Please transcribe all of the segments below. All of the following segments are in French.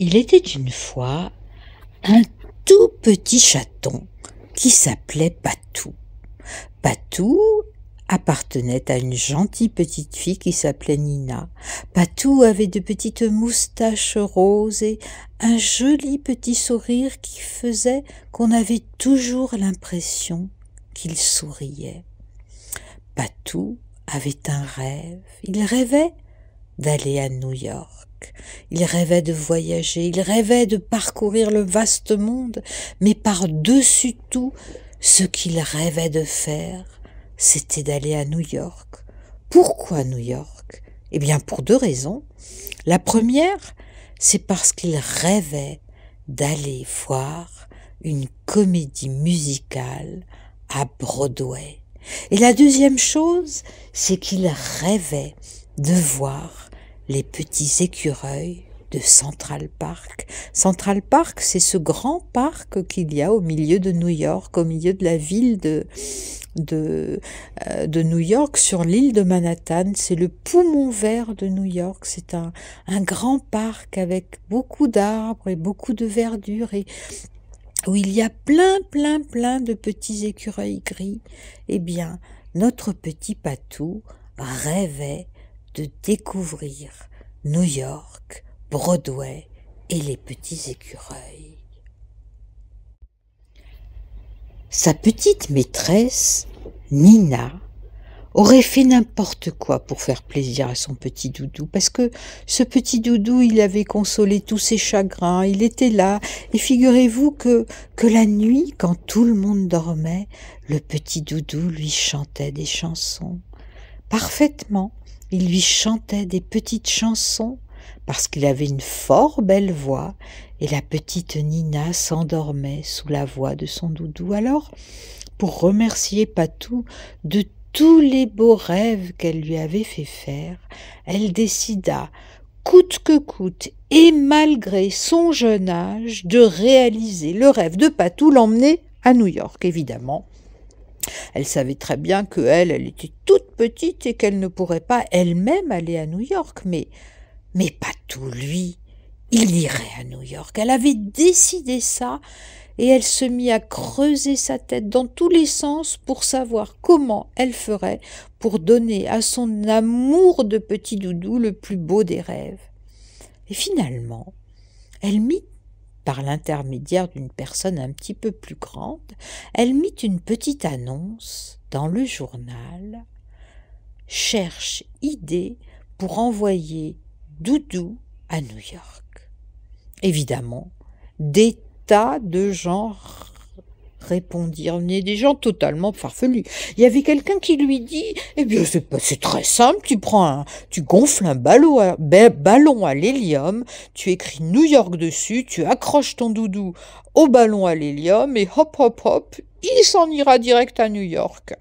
Il était une fois un tout petit chaton qui s'appelait Patou. Patou appartenait à une gentille petite fille qui s'appelait Nina. Patou avait de petites moustaches roses et un joli petit sourire qui faisait qu'on avait toujours l'impression qu'il souriait. Patou avait un rêve. Il rêvait d'aller à New York. Il rêvait de voyager, il rêvait de parcourir le vaste monde, mais par-dessus tout, ce qu'il rêvait de faire, c'était d'aller à New York. Pourquoi New York Eh bien pour deux raisons. La première, c'est parce qu'il rêvait d'aller voir une comédie musicale à Broadway. Et la deuxième chose, c'est qu'il rêvait de voir les petits écureuils de Central Park. Central Park, c'est ce grand parc qu'il y a au milieu de New York, au milieu de la ville de, de, euh, de New York, sur l'île de Manhattan. C'est le poumon vert de New York. C'est un, un grand parc avec beaucoup d'arbres et beaucoup de verdure et où il y a plein, plein, plein de petits écureuils gris. Eh bien, notre petit patou rêvait de découvrir New York, Broadway et les petits écureuils. Sa petite maîtresse, Nina, aurait fait n'importe quoi pour faire plaisir à son petit doudou, parce que ce petit doudou, il avait consolé tous ses chagrins, il était là, et figurez-vous que, que la nuit, quand tout le monde dormait, le petit doudou lui chantait des chansons, parfaitement il lui chantait des petites chansons parce qu'il avait une fort belle voix et la petite Nina s'endormait sous la voix de son doudou. Alors, pour remercier Patou de tous les beaux rêves qu'elle lui avait fait faire, elle décida, coûte que coûte et malgré son jeune âge, de réaliser le rêve de Patou, l'emmener à New York, évidemment. Elle savait très bien que elle, elle était toute petite et qu'elle ne pourrait pas elle-même aller à New York, mais mais pas tout lui. Il irait à New York. Elle avait décidé ça et elle se mit à creuser sa tête dans tous les sens pour savoir comment elle ferait pour donner à son amour de petit doudou le plus beau des rêves. Et finalement, elle mit par l'intermédiaire d'une personne un petit peu plus grande, elle mit une petite annonce dans le journal Cherche idée pour envoyer Doudou à New York. Évidemment, des tas de genres répondirent. mais des gens totalement farfelus. Il y avait quelqu'un qui lui dit Eh bien, c'est, c'est très simple, tu prends un, tu gonfles un ballon à, ballon à l'hélium, tu écris New York dessus, tu accroches ton doudou au ballon à l'hélium et hop, hop, hop, il s'en ira direct à New York.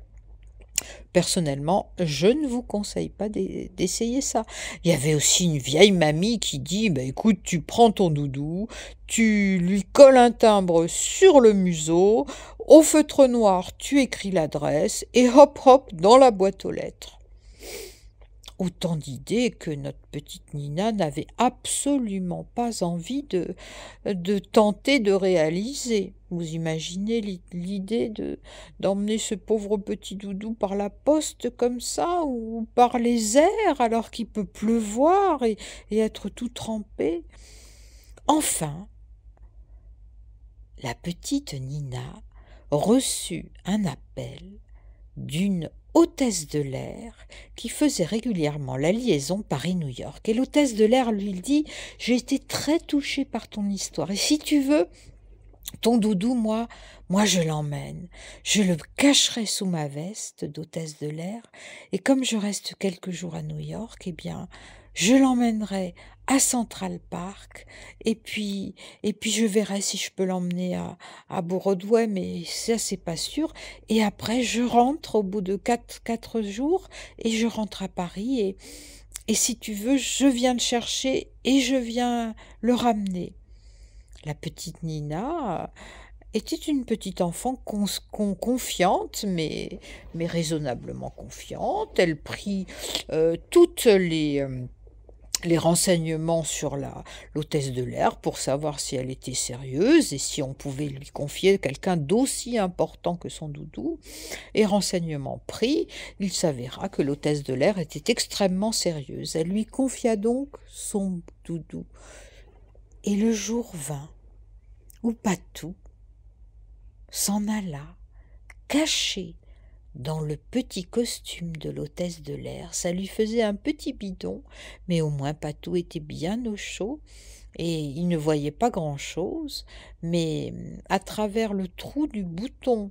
Personnellement, je ne vous conseille pas d'essayer ça. Il y avait aussi une vieille mamie qui dit bah, écoute, tu prends ton doudou, tu lui colles un timbre sur le museau, au feutre noir, tu écris l'adresse et hop hop dans la boîte aux lettres. Autant d'idées que notre petite Nina n'avait absolument pas envie de, de tenter de réaliser. Vous imaginez l'idée de d'emmener ce pauvre petit doudou par la poste comme ça ou par les airs alors qu'il peut pleuvoir et, et être tout trempé. Enfin, la petite Nina reçut un appel d'une hôtesse de l'air qui faisait régulièrement la liaison Paris-New York. Et l'hôtesse de l'air lui dit J'ai été très touchée par ton histoire. Et si tu veux, ton doudou, moi, moi je l'emmène. Je le cacherai sous ma veste d'hôtesse de l'air, et comme je reste quelques jours à New York, eh bien, je l'emmènerai à Central Park, et puis, et puis je verrai si je peux l'emmener à, à Broadway, mais ça c'est pas sûr. Et après, je rentre au bout de quatre, jours, et je rentre à Paris, et, et si tu veux, je viens le chercher et je viens le ramener. La petite Nina euh, était une petite enfant confiante, mais, mais raisonnablement confiante. Elle prit tous euh, toutes les... Euh, les renseignements sur la l'hôtesse de l'air pour savoir si elle était sérieuse et si on pouvait lui confier quelqu'un d'aussi important que son doudou. Et renseignements pris, il s'avéra que l'hôtesse de l'air était extrêmement sérieuse. Elle lui confia donc son doudou. Et le jour vint où Patou s'en alla, caché dans le petit costume de l'hôtesse de l'air. Ça lui faisait un petit bidon, mais au moins Patou était bien au chaud et il ne voyait pas grand-chose, mais à travers le trou du bouton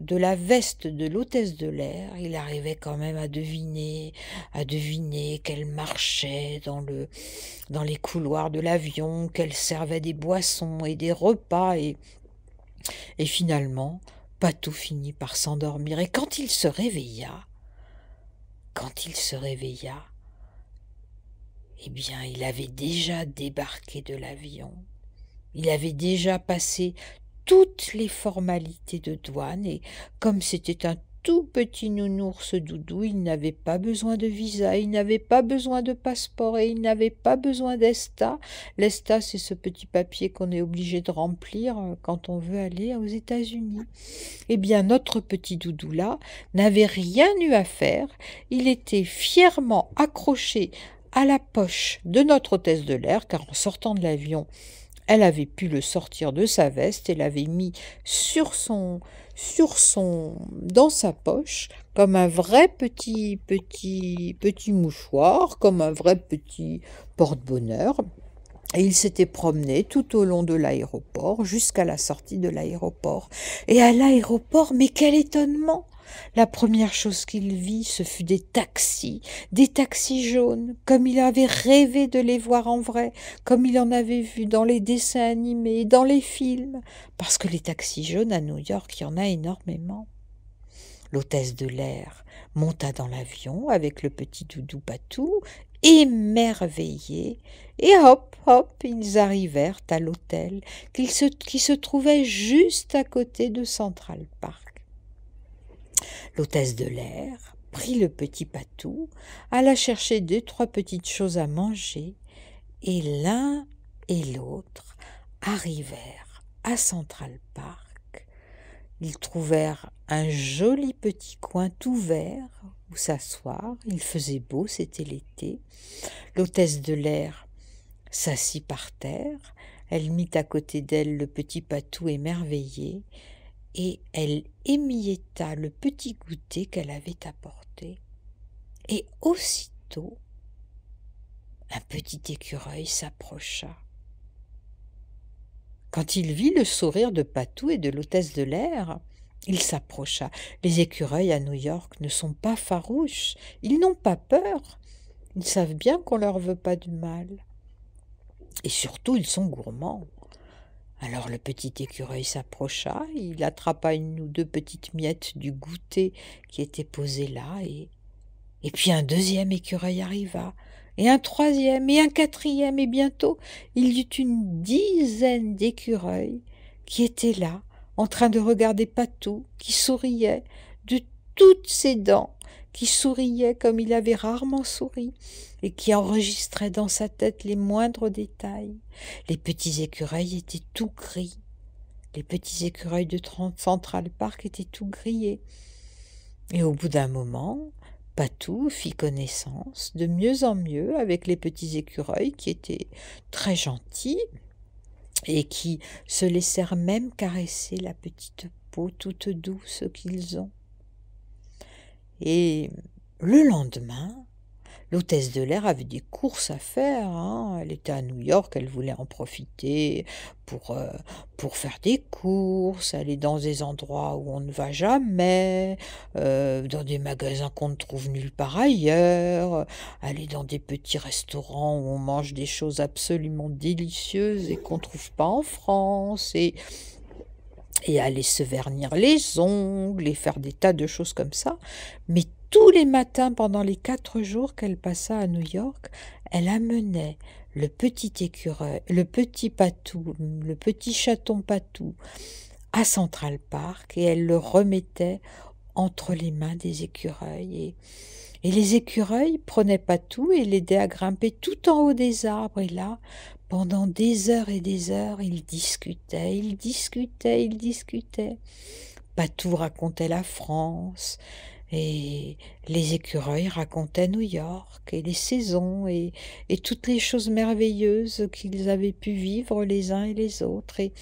de la veste de l'hôtesse de l'air, il arrivait quand même à deviner, à deviner qu'elle marchait dans, le, dans les couloirs de l'avion, qu'elle servait des boissons et des repas, et, et finalement, Patou finit par s'endormir. Et quand il se réveilla, quand il se réveilla, eh bien, il avait déjà débarqué de l'avion. Il avait déjà passé toutes les formalités de douane et, comme c'était un tout petit nounours doudou, il n'avait pas besoin de visa, il n'avait pas besoin de passeport et il n'avait pas besoin d'ESTA. L'ESTA, c'est ce petit papier qu'on est obligé de remplir euh, quand on veut aller aux États-Unis. Eh bien, notre petit doudou là n'avait rien eu à faire. Il était fièrement accroché à la poche de notre hôtesse de l'air, car en sortant de l'avion, elle avait pu le sortir de sa veste et l'avait mis sur son, dans sa poche, comme un vrai petit, petit, petit mouchoir, comme un vrai petit porte-bonheur. Et il s'était promené tout au long de l'aéroport jusqu'à la sortie de l'aéroport. Et à l'aéroport, mais quel étonnement la première chose qu'il vit, ce fut des taxis, des taxis jaunes, comme il avait rêvé de les voir en vrai, comme il en avait vu dans les dessins animés, dans les films, parce que les taxis jaunes à New York, il y en a énormément. L'hôtesse de l'air monta dans l'avion avec le petit doudou Patou émerveillés, et hop, hop, ils arrivèrent à l'hôtel qui se, qui se trouvait juste à côté de Central Park. L'hôtesse de l'air prit le petit patou, alla chercher deux, trois petites choses à manger, et l'un et l'autre arrivèrent à Central Park. Ils trouvèrent un joli petit coin tout vert où s'asseoir. Il faisait beau, c'était l'été. L'hôtesse de l'air s'assit par terre. Elle mit à côté d'elle le petit patou émerveillé et elle émietta le petit goûter qu'elle avait apporté. Et aussitôt, un petit écureuil s'approcha. Quand il vit le sourire de Patou et de l'hôtesse de l'air, il s'approcha. Les écureuils à New York ne sont pas farouches, ils n'ont pas peur, ils savent bien qu'on leur veut pas du mal. Et surtout, ils sont gourmands. Alors le petit écureuil s'approcha, il attrapa une ou deux petites miettes du goûter qui était posé là, et, et puis un deuxième écureuil arriva, et un troisième, et un quatrième, et bientôt il y eut une dizaine d'écureuils qui étaient là, en train de regarder Patou, qui souriait de toutes ses dents, qui souriait comme il avait rarement souri, et qui enregistrait dans sa tête les moindres détails. Les petits écureuils étaient tout gris. Les petits écureuils de Central Park étaient tout grillés. Et au bout d'un moment, Patou fit connaissance de mieux en mieux avec les petits écureuils qui étaient très gentils, et qui se laissèrent même caresser la petite peau toute douce qu'ils ont. Et le lendemain, L'hôtesse de l'air avait des courses à faire. Hein. Elle était à New York, elle voulait en profiter pour, euh, pour faire des courses, aller dans des endroits où on ne va jamais, euh, dans des magasins qu'on ne trouve nulle part ailleurs, aller dans des petits restaurants où on mange des choses absolument délicieuses et qu'on ne trouve pas en France. Et, et aller se vernir les ongles et faire des tas de choses comme ça. Mais tous les matins pendant les quatre jours qu'elle passa à New York, elle amenait le petit écureuil, le petit patou, le petit chaton patou à Central Park et elle le remettait entre les mains des écureuils. Et, les écureuils prenaient patou et l'aidaient à grimper tout en haut des arbres. Et là, pendant des heures et des heures, ils discutaient, ils discutaient, ils discutaient. Patou racontait la France, et les écureuils racontaient New York et les saisons et, toutes les choses merveilleuses qu'ils avaient pu vivre les uns et les autres et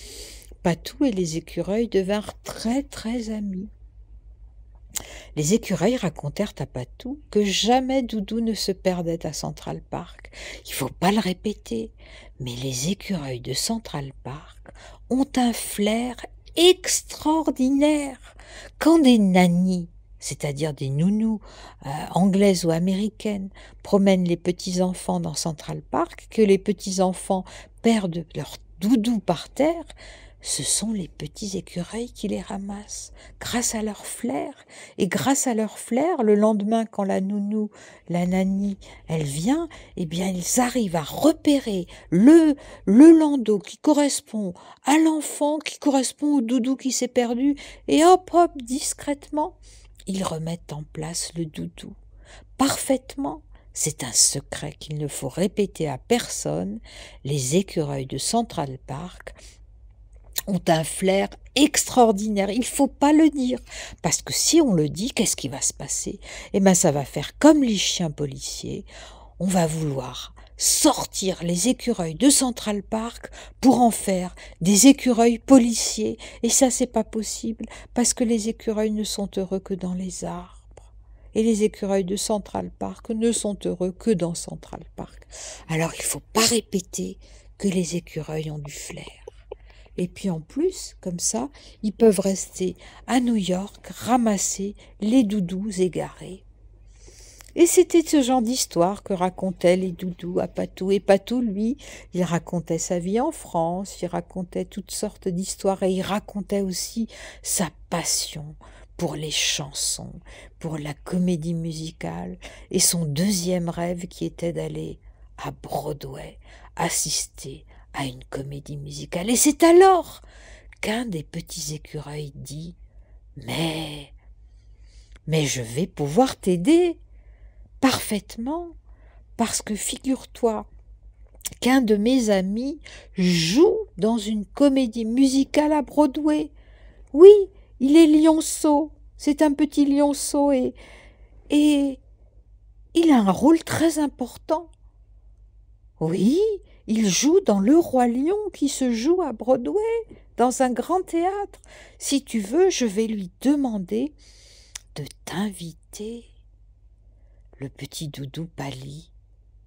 Patou et les écureuils devinrent très très amis. Les écureuils racontèrent à Patou que jamais Doudou ne se perdait à Central Park. Il faut pas le répéter, mais les écureuils de Central Park ont un flair extraordinaire. Quand des nannies c'est-à-dire des nounous euh, anglaises ou américaines, promènent les petits-enfants dans Central Park, que les petits-enfants perdent leur doudou par terre, ce sont les petits écureuils qui les ramassent, grâce à leur flair. Et grâce à leur flair, le lendemain, quand la nounou, la nanny, elle vient, eh bien, ils arrivent à repérer le, le landau qui correspond à l'enfant, qui correspond au doudou qui s'est perdu, et hop, hop, discrètement, ils remettent en place le doudou. Parfaitement. C'est un secret qu'il ne faut répéter à personne. Les écureuils de Central Park ont un flair extraordinaire. Il ne faut pas le dire. Parce que si on le dit, qu'est-ce qui va se passer Eh bien, ça va faire comme les chiens policiers. On va vouloir sortir les écureuils de Central Park pour en faire des écureuils policiers. Et ça, c'est pas possible parce que les écureuils ne sont heureux que dans les arbres. Et les écureuils de Central Park ne sont heureux que dans Central Park. Alors, il faut pas répéter que les écureuils ont du flair. Et puis en plus, comme ça, ils peuvent rester à New York, ramasser les doudous égarés et c'était ce genre d'histoire que racontaient les doudous à Patou. Et Patou, lui, il racontait sa vie en France, il racontait toutes sortes d'histoires et il racontait aussi sa passion pour les chansons, pour la comédie musicale et son deuxième rêve qui était d'aller à Broadway assister à une comédie musicale. Et c'est alors qu'un des petits écureuils dit Mais, mais je vais pouvoir t'aider parfaitement parce que figure-toi qu'un de mes amis joue dans une comédie musicale à Broadway. Oui, il est lionceau, c'est un petit lionceau et et il a un rôle très important. Oui, il joue dans Le Roi Lion qui se joue à Broadway, dans un grand théâtre. Si tu veux, je vais lui demander de t'inviter. Le petit doudou pâlit,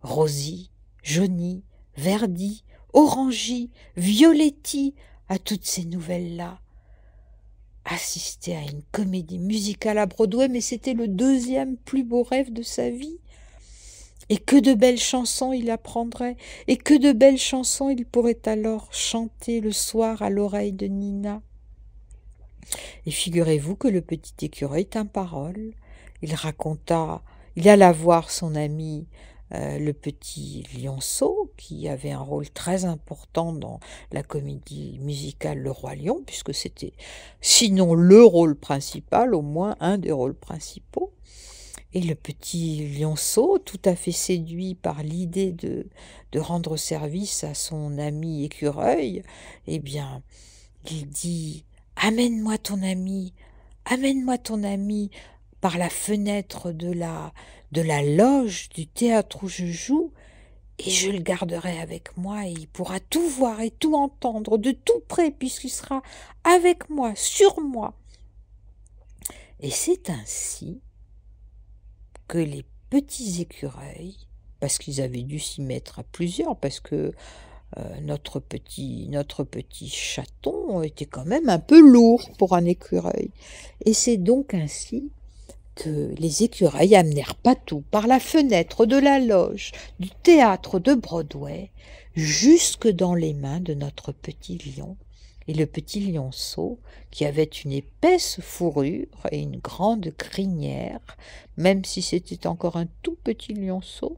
rosie, jauni, verdi, orangie, violetti, à toutes ces nouvelles-là. Assister à une comédie musicale à Broadway, mais c'était le deuxième plus beau rêve de sa vie. Et que de belles chansons il apprendrait, et que de belles chansons il pourrait alors chanter le soir à l'oreille de Nina. Et figurez-vous que le petit écureuil tint parole. Il raconta il alla voir son ami euh, le petit Lionceau, qui avait un rôle très important dans la comédie musicale Le Roi Lion, puisque c'était sinon le rôle principal, au moins un des rôles principaux. Et le petit Lionceau, tout à fait séduit par l'idée de, de rendre service à son ami écureuil, eh bien, il dit Amène-moi ton ami, amène-moi ton ami, par la fenêtre de la, de la loge du théâtre où je joue, et je le garderai avec moi, et il pourra tout voir et tout entendre de tout près, puisqu'il sera avec moi, sur moi. Et c'est ainsi que les petits écureuils, parce qu'ils avaient dû s'y mettre à plusieurs, parce que euh, notre, petit, notre petit chaton était quand même un peu lourd pour un écureuil. Et c'est donc ainsi que les écureuils amenèrent Patou par la fenêtre de la loge du théâtre de Broadway jusque dans les mains de notre petit lion. Et le petit lionceau, qui avait une épaisse fourrure et une grande crinière, même si c'était encore un tout petit lionceau,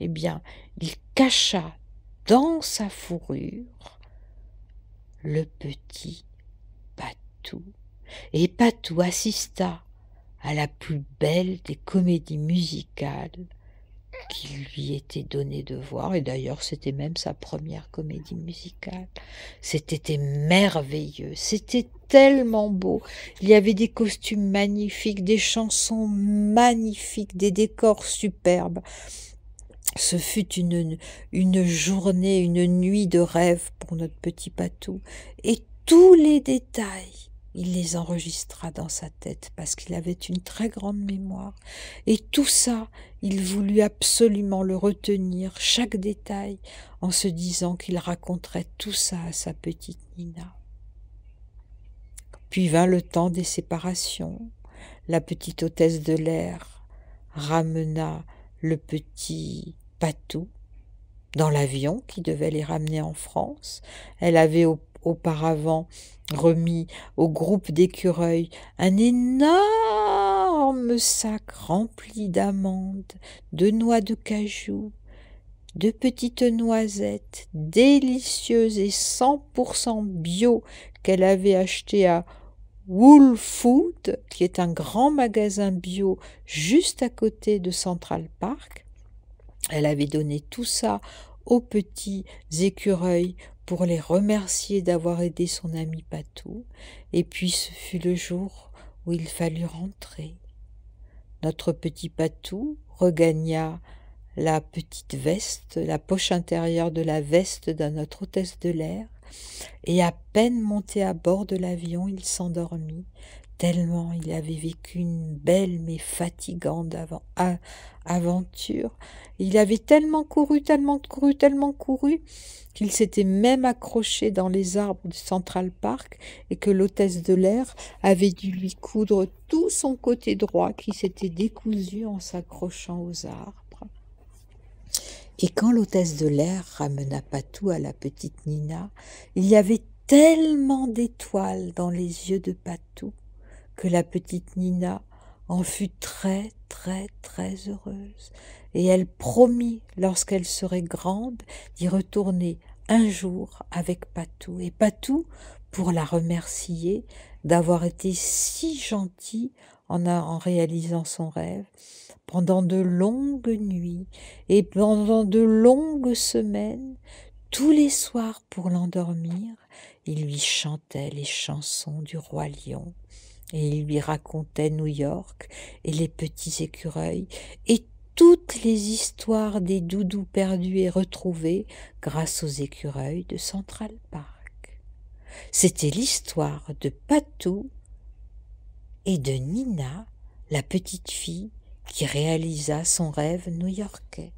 eh bien, il cacha dans sa fourrure le petit Patou. Et Patou assista à la plus belle des comédies musicales qui lui était donné de voir, et d'ailleurs c'était même sa première comédie musicale. C'était merveilleux, c'était tellement beau. Il y avait des costumes magnifiques, des chansons magnifiques, des décors superbes. Ce fut une, une journée, une nuit de rêve pour notre petit patou, et tous les détails il les enregistra dans sa tête parce qu'il avait une très grande mémoire. Et tout ça, il voulut absolument le retenir, chaque détail, en se disant qu'il raconterait tout ça à sa petite Nina. Puis vint le temps des séparations. La petite hôtesse de l'air ramena le petit Patou dans l'avion qui devait les ramener en France. Elle avait au auparavant remis au groupe d'écureuils un énorme sac rempli d'amandes, de noix de cajou, de petites noisettes délicieuses et 100% bio qu'elle avait acheté à Wool Food, qui est un grand magasin bio juste à côté de Central Park. Elle avait donné tout ça aux petits écureuils pour les remercier d'avoir aidé son ami Patou, et puis ce fut le jour où il fallut rentrer. Notre petit Patou regagna la petite veste, la poche intérieure de la veste de notre hôtesse de l'air, et à peine monté à bord de l'avion, il s'endormit, tellement il avait vécu une belle mais fatigante aventure. Il avait tellement couru, tellement couru, tellement couru, qu'il s'était même accroché dans les arbres du Central Park et que l'hôtesse de l'air avait dû lui coudre tout son côté droit qui s'était décousu en s'accrochant aux arbres. Et quand l'hôtesse de l'air ramena Patou à la petite Nina, il y avait tellement d'étoiles dans les yeux de Patou que la petite Nina en fut très très très heureuse, et elle promit, lorsqu'elle serait grande, d'y retourner un jour avec Patou, et Patou, pour la remercier d'avoir été si gentil en, en réalisant son rêve, pendant de longues nuits et pendant de longues semaines, tous les soirs pour l'endormir, il lui chantait les chansons du roi lion et il lui racontait New York et les petits écureuils et toutes les histoires des doudous perdus et retrouvés grâce aux écureuils de Central Park. C'était l'histoire de Patou et de Nina, la petite fille qui réalisa son rêve new-yorkais.